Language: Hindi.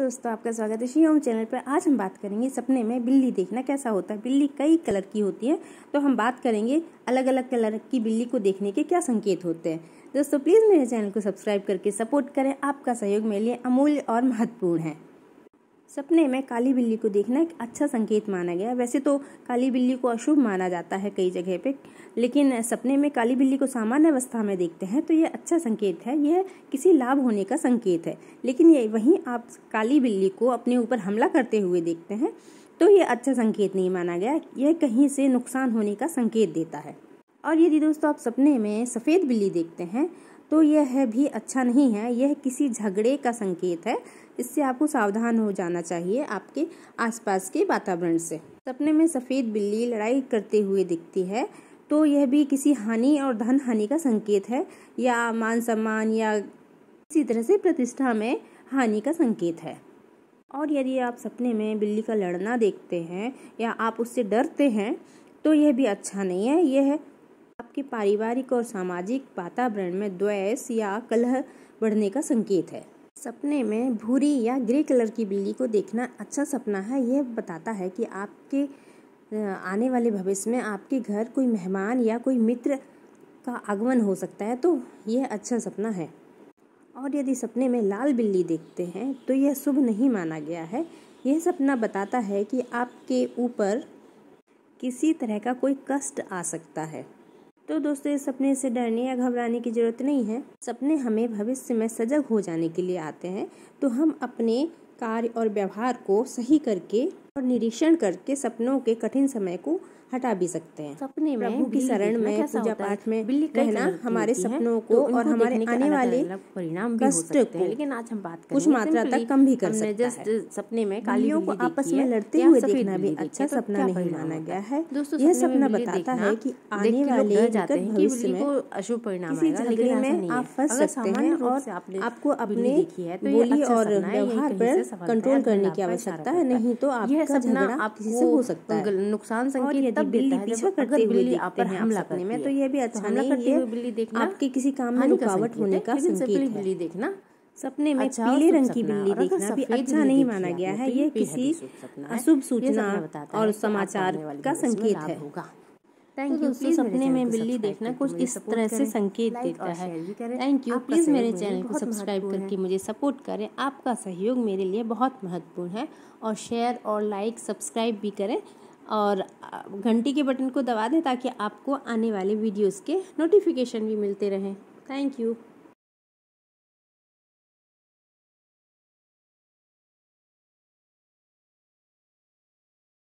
दोस्तों आपका स्वागत है श्री चैनल पर आज हम बात करेंगे सपने में बिल्ली देखना कैसा होता है बिल्ली कई कलर की होती है तो हम बात करेंगे अलग अलग कलर की बिल्ली को देखने के क्या संकेत होते हैं दोस्तों प्लीज़ मेरे चैनल को सब्सक्राइब करके सपोर्ट करें आपका सहयोग मेरे लिए अमूल्य और महत्वपूर्ण है सपने में काली बिल्ली को देखना एक अच्छा संकेत माना गया वैसे तो काली बिल्ली को अशुभ माना जाता है कई जगह पे लेकिन सपने में काली बिल्ली को सामान्य अवस्था में देखते हैं तो यह अच्छा संकेत है यह किसी लाभ होने का संकेत है लेकिन ये वहीं आप काली बिल्ली को अपने ऊपर हमला करते हुए देखते हैं तो यह अच्छा संकेत नहीं माना गया यह कहीं से नुकसान होने का संकेत देता है और यदि दोस्तों आप सपने में सफ़ेद बिल्ली देखते हैं तो यह है भी अच्छा नहीं है यह किसी झगड़े का संकेत है इससे आपको सावधान हो जाना चाहिए आपके आसपास के वातावरण से सपने में सफ़ेद बिल्ली लड़ाई करते हुए दिखती है तो यह भी किसी हानि और धन हानि का संकेत है या मान सम्मान या किसी तरह से प्रतिष्ठा में हानि का संकेत है और यदि आप सपने में बिल्ली का लड़ना देखते हैं या आप उससे डरते हैं तो यह भी अच्छा नहीं है यह आपके पारिवारिक और सामाजिक वातावरण में द्वैस या कलह बढ़ने का संकेत है सपने में भूरी या ग्रे कलर की बिल्ली को देखना अच्छा सपना है यह बताता है कि आपके आने वाले भविष्य में आपके घर कोई मेहमान या कोई मित्र का आगमन हो सकता है तो यह अच्छा सपना है और यदि सपने में लाल बिल्ली देखते हैं तो यह शुभ नहीं माना गया है यह सपना बताता है कि आपके ऊपर किसी तरह का कोई कष्ट आ सकता है तो दोस्तों इस सपने से डरने या घबराने की ज़रूरत नहीं है सपने हमें भविष्य में सजग हो जाने के लिए आते हैं तो हम अपने कार्य और व्यवहार को सही करके और निरीक्षण करके सपनों के कठिन समय को हटा भी सकते हैं सपने में प्रभु की शरण में पूजा पाठ में बिल्ली कहना हमारे सपनों तो को और हमारे आने वाले परिणाम सकते हैं लेकिन आज हम बात कुछ मात्रा तक कम भी कर सकते जस्ट सपने में कालियों को आपस में लड़ते हुए देखना भी अच्छा तो सपना नहीं माना गया है यह सपना बताता है की आने वाले भविष्य में अशुभ परिणाम झगड़े में आप फंस सकते हैं और आपको अपने तो बोली अच्छा और व्यवहार पर कंट्रोल करने की आवश्यकता है नहीं तो आपका झगड़ा आप किसी से हो सकता है नुकसान संकेत तब बिल्ली है करते हुए बिल्ली आप पर हमला करने तो अच्छा तो में तो ये भी अच्छा हमला करती है आपके किसी काम में रुकावट होने का संकेत बिल्ली देखना सपने में अच्छा पीले रंग की बिल्ली देखना भी अच्छा नहीं माना गया है ये किसी अशुभ सूचना और समाचार का संकेत है थैंक यू प्लीज सपने में बिल्ली देखना कुछ इस तरह से संकेत देता है थैंक यू प्लीज मेरे चैनल को सब्सक्राइब करके मुझे सपोर्ट करें आपका सहयोग मेरे लिए बहुत महत्वपूर्ण है और शेयर और लाइक सब्सक्राइब भी करें और घंटी के बटन को दबा दें ताकि आपको आने वाले वीडियोस के नोटिफिकेशन भी मिलते रहें थैंक यू